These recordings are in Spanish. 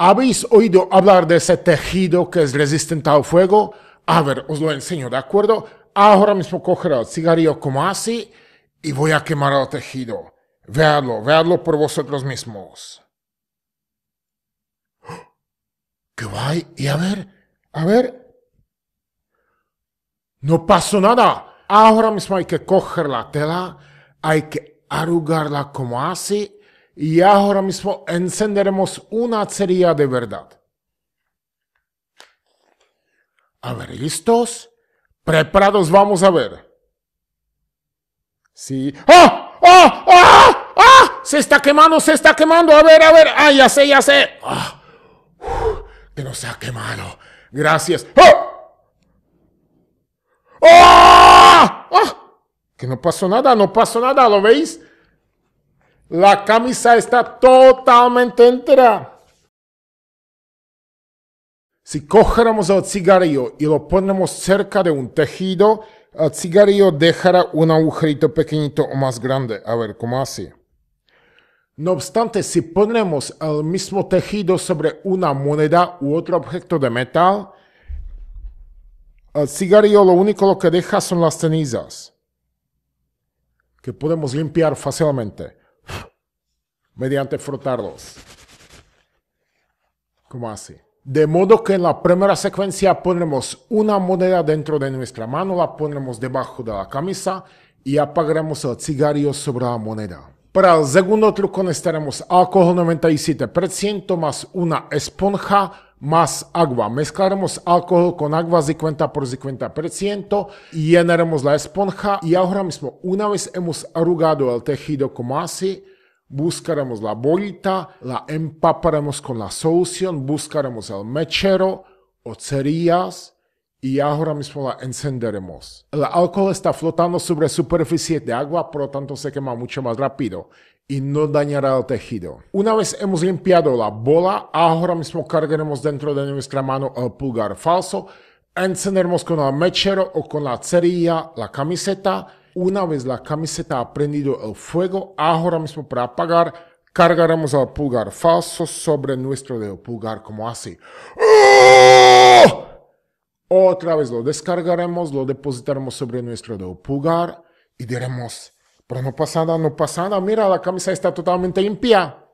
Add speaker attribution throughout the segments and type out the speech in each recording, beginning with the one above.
Speaker 1: ¿Habéis oído hablar de ese tejido que es resistente al fuego? A ver, os lo enseño, ¿de acuerdo? Ahora mismo cogeré el cigarrillo como así y voy a quemar el tejido. Veadlo, veadlo por vosotros mismos. ¡Qué va? Y a ver, a ver. No pasó nada. Ahora mismo hay que coger la tela, hay que arrugarla como así y ahora mismo encenderemos una cerilla de verdad. A ver, ¿listos? Preparados, vamos a ver. Sí. ¡Oh, oh, oh, oh! Se está quemando, se está quemando. A ver, a ver. Ah, ya sé, ya sé. que no se ha quemado. Gracias. ¡Oh! ¡Oh! Que no pasó nada, no pasó nada, ¿lo veis? La camisa está totalmente entera. Si cogemos el cigarrillo y lo ponemos cerca de un tejido, el cigarrillo dejará un agujerito pequeñito o más grande. A ver, ¿cómo así? No obstante, si ponemos el mismo tejido sobre una moneda u otro objeto de metal, el cigarrillo lo único lo que deja son las cenizas, que podemos limpiar fácilmente mediante frotarlos. Como así? De modo que en la primera secuencia ponemos una moneda dentro de nuestra mano, la ponemos debajo de la camisa y apagaremos el cigarrillo sobre la moneda. Para el segundo truco necesitaremos alcohol 97% más una esponja más agua. Mezclaremos alcohol con agua 50 por 50% y llenaremos la esponja y ahora mismo una vez hemos arrugado el tejido como así, buscaremos la bolita, la empaparemos con la solución, buscaremos el mechero o cerillas y ahora mismo la encenderemos. El alcohol está flotando sobre superficie de agua, por lo tanto se quema mucho más rápido y no dañará el tejido. Una vez hemos limpiado la bola, ahora mismo cargaremos dentro de nuestra mano el pulgar falso, encenderemos con el mechero o con la cerilla la camiseta, una vez la camiseta ha prendido el fuego, ahora mismo para apagar, cargaremos al pulgar falso sobre nuestro dedo pulgar como así. ¡Oh! Otra vez lo descargaremos, lo depositaremos sobre nuestro dedo pulgar y diremos, pero no pasa nada, no pasa nada, mira, la camisa está totalmente limpia.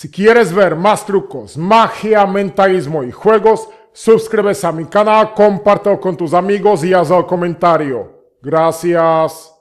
Speaker 1: Si quieres ver más trucos, magia, mentalismo y juegos, suscríbete a mi canal, compártelo con tus amigos y haz el comentario. Gracias.